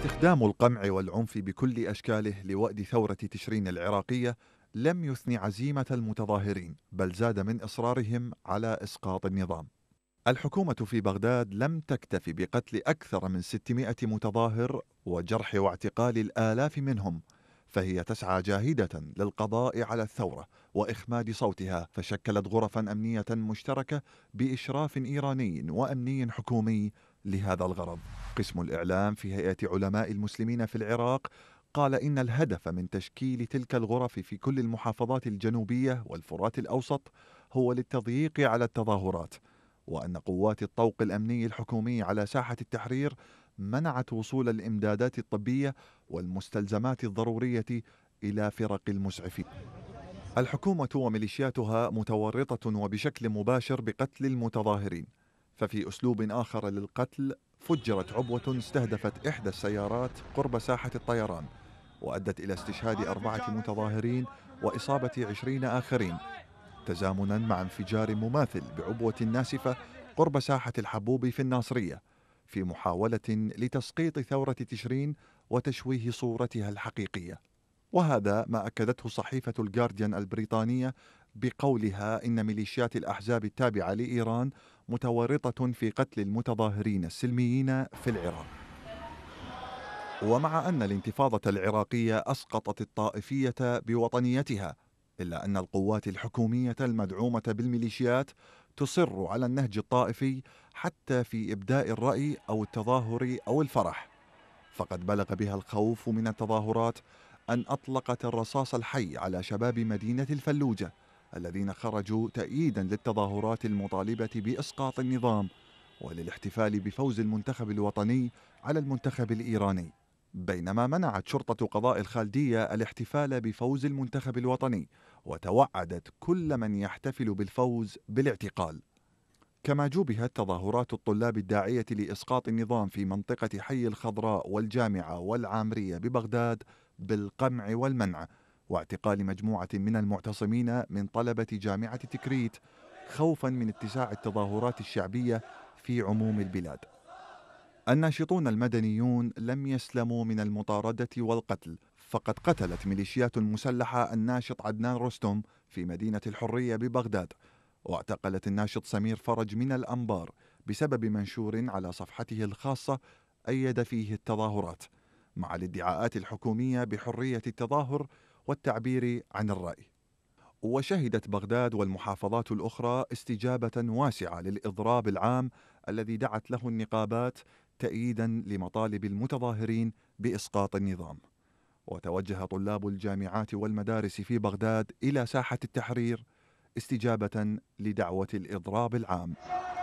استخدام القمع والعنف بكل اشكاله لوأد ثوره تشرين العراقيه لم يثني عزيمه المتظاهرين بل زاد من اصرارهم على اسقاط النظام الحكومة في بغداد لم تكتف بقتل أكثر من 600 متظاهر وجرح واعتقال الآلاف منهم فهي تسعى جاهدة للقضاء على الثورة وإخماد صوتها فشكلت غرفا أمنية مشتركة بإشراف إيراني وأمني حكومي لهذا الغرض قسم الإعلام في هيئة علماء المسلمين في العراق قال إن الهدف من تشكيل تلك الغرف في كل المحافظات الجنوبية والفرات الأوسط هو للتضييق على التظاهرات وأن قوات الطوق الأمني الحكومي على ساحة التحرير منعت وصول الإمدادات الطبية والمستلزمات الضرورية إلى فرق المسعفين الحكومة وميليشياتها متورطة وبشكل مباشر بقتل المتظاهرين ففي أسلوب آخر للقتل فجرت عبوة استهدفت إحدى السيارات قرب ساحة الطيران وأدت إلى استشهاد أربعة متظاهرين وإصابة عشرين آخرين تزامنا مع انفجار مماثل بعبوة ناسفة قرب ساحة الحبوب في الناصرية في محاولة لتسقيط ثورة تشرين وتشويه صورتها الحقيقية وهذا ما أكدته صحيفة الجارديان البريطانية بقولها إن ميليشيات الأحزاب التابعة لإيران متورطة في قتل المتظاهرين السلميين في العراق ومع أن الانتفاضة العراقية أسقطت الطائفية بوطنيتها إلا أن القوات الحكومية المدعومة بالميليشيات تصر على النهج الطائفي حتى في إبداء الرأي أو التظاهر أو الفرح فقد بلغ بها الخوف من التظاهرات أن أطلقت الرصاص الحي على شباب مدينة الفلوجة الذين خرجوا تأييدا للتظاهرات المطالبة بإسقاط النظام وللاحتفال بفوز المنتخب الوطني على المنتخب الإيراني بينما منعت شرطة قضاء الخالدية الاحتفال بفوز المنتخب الوطني وتوعدت كل من يحتفل بالفوز بالاعتقال كما جوبهت تظاهرات الطلاب الداعية لإسقاط النظام في منطقة حي الخضراء والجامعة والعامرية ببغداد بالقمع والمنع واعتقال مجموعة من المعتصمين من طلبة جامعة تكريت خوفا من اتساع التظاهرات الشعبية في عموم البلاد. الناشطون المدنيون لم يسلموا من المطاردة والقتل، فقد قتلت ميليشيات مسلحة الناشط عدنان رستم في مدينة الحرية ببغداد، واعتقلت الناشط سمير فرج من الأنبار بسبب منشور على صفحته الخاصة أيد فيه التظاهرات، مع الادعاءات الحكومية بحرية التظاهر والتعبير عن الرأي. وشهدت بغداد والمحافظات الأخرى استجابة واسعة للإضراب العام الذي دعت له النقابات تأييدا لمطالب المتظاهرين بإسقاط النظام. وتوجه طلاب الجامعات والمدارس في بغداد إلى ساحة التحرير استجابة لدعوة الإضراب العام.